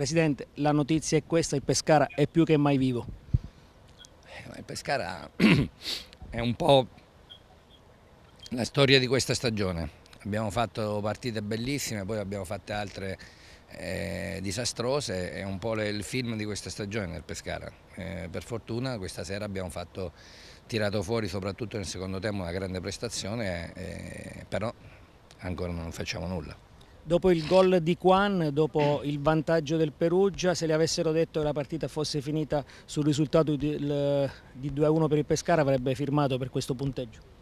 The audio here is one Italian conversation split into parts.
Presidente, la notizia è questa, il Pescara è più che mai vivo. Eh, il Pescara è un po' la storia di questa stagione. Abbiamo fatto partite bellissime, poi abbiamo fatte altre eh, disastrose, è un po' il film di questa stagione del Pescara. Eh, per fortuna questa sera abbiamo fatto, tirato fuori soprattutto nel secondo tempo una grande prestazione, eh, però ancora non facciamo nulla. Dopo il gol di Quan, dopo il vantaggio del Perugia, se le avessero detto che la partita fosse finita sul risultato di, 2-1 per il Pescara avrebbe firmato per questo punteggio?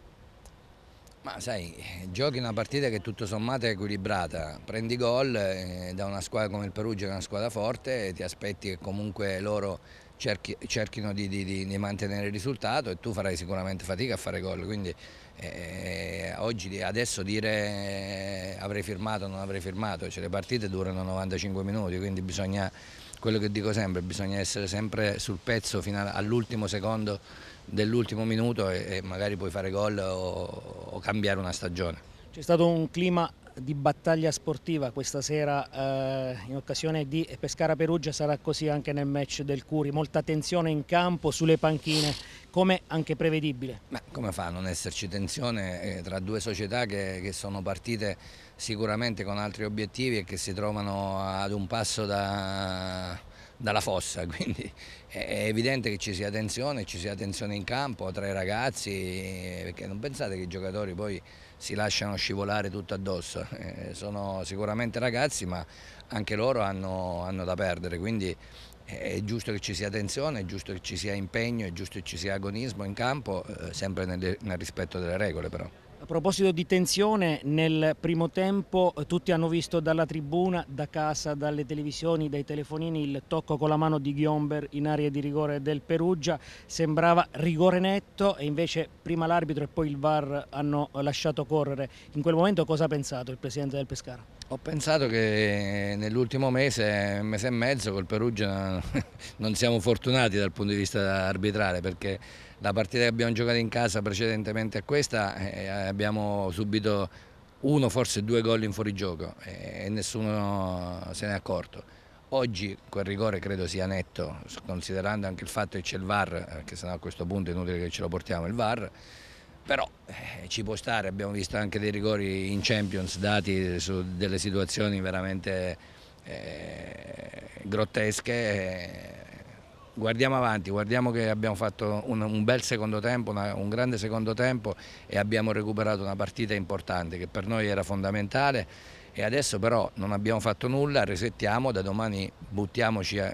Ma sai, giochi una partita che tutto sommato è equilibrata, prendi gol eh, da una squadra come il Perugia che è una squadra forte e ti aspetti che comunque loro cerchi, cerchino di, di, di, mantenere il risultato e tu farai sicuramente fatica a fare gol, quindi eh, oggi adesso dire eh, avrei firmato o non avrei firmato, cioè, le partite durano 95 minuti, quindi bisogna, quello che dico sempre, bisogna essere sempre sul pezzo fino all'ultimo secondo dell'ultimo minuto e, e, magari puoi fare gol o, o cambiare una stagione. C'è stato un clima di battaglia sportiva questa sera eh, in occasione di Pescara-Perugia sarà così anche nel match del Curi, molta tensione in campo, sulle panchine, come anche prevedibile. Ma come fa a non esserci tensione eh, tra due società che, che, sono partite sicuramente con altri obiettivi e che si trovano ad un passo da, dalla fossa, quindi è evidente che ci sia tensione, ci sia tensione in campo tra i ragazzi, eh, perché non pensate che i giocatori poi si lasciano scivolare tutto addosso, eh, sono sicuramente ragazzi ma anche loro hanno, hanno da perdere, quindi è giusto che ci sia tensione, è giusto che ci sia impegno, è giusto che ci sia agonismo in campo, eh, sempre nel, nel rispetto delle regole però. A proposito di tensione, nel primo tempo eh, tutti hanno visto dalla tribuna, da casa, dalle televisioni, dai telefonini il tocco con la mano di Ghiomber in area di rigore del Perugia, sembrava rigore netto e invece prima l'arbitro e poi il VAR hanno lasciato correre. In quel momento cosa ha pensato il presidente del Pescara? Ho pensato che nell'ultimo mese, mese e mezzo col Perugia non siamo fortunati dal punto di vista arbitrale perché la partita che abbiamo giocato in casa precedentemente a questa eh, abbiamo subito uno forse due gol in fuorigioco eh, e nessuno se ne è accorto. Oggi quel rigore credo sia netto, considerando anche il fatto che c'è il VAR, perché eh, sennò a questo punto è inutile che ce lo portiamo il VAR, però eh, ci può stare, abbiamo visto anche dei rigori in Champions dati su delle situazioni veramente eh, grottesche. Eh, guardiamo avanti, guardiamo che abbiamo fatto un, un bel secondo tempo, una, un grande secondo tempo e abbiamo recuperato una partita importante che per noi era fondamentale e adesso però non abbiamo fatto nulla, resettiamo, da domani buttiamoci eh,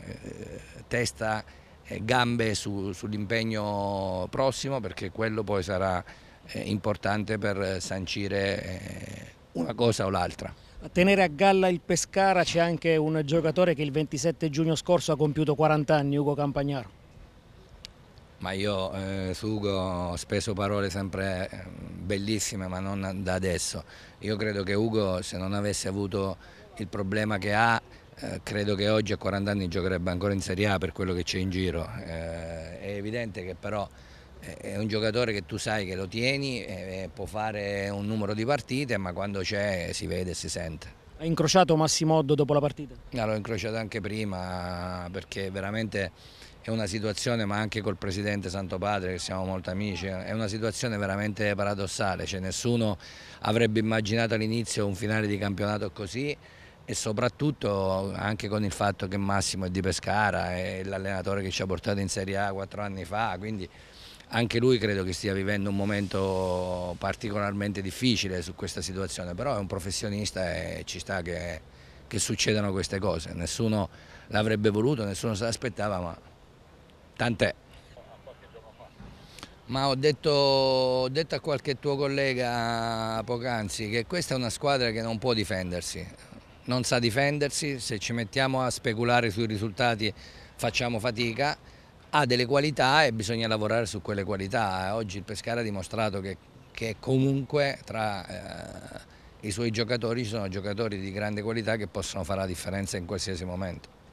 testa e gambe su, sull'impegno prossimo perché quello poi sarà eh, importante per sancire eh, una cosa o l'altra. A tenere a galla il Pescara c'è anche un giocatore che il 27 giugno scorso ha compiuto 40 anni, Ugo Campagnaro. Ma io eh, su Ugo ho speso parole sempre eh, bellissime, ma non da adesso. Io credo che Ugo, se non avesse avuto il problema che ha, eh, credo che oggi a 40 anni giocherebbe ancora in Serie A per quello che c'è in giro. Eh, è evidente che però è un giocatore che tu sai che lo tieni, eh, può fare un numero di partite, ma quando c'è si vede e si sente. Hai incrociato Massimo Oddo dopo la partita? No, l'ho incrociato anche prima perché veramente è una situazione, ma anche col presidente Santo Padre che siamo molto amici, è una situazione veramente paradossale, cioè, nessuno avrebbe immaginato all'inizio un finale di campionato così e soprattutto anche con il fatto che Massimo è di Pescara, è l'allenatore che ci ha portato in Serie A quattro anni fa, quindi anche lui credo che stia vivendo un momento particolarmente difficile su questa situazione, però è un professionista e ci sta che, che succedano queste cose, nessuno l'avrebbe voluto, nessuno se l'aspettava, ma tant'è. Ma ho detto, ho detto, a qualche tuo collega poc'anzi che questa è una squadra che non può difendersi, non sa difendersi, se ci mettiamo a speculare sui risultati facciamo fatica ha delle qualità e bisogna lavorare su quelle qualità. Oggi il Pescara ha dimostrato che, che comunque tra eh, i suoi giocatori ci sono giocatori di grande qualità che possono fare la differenza in qualsiasi momento.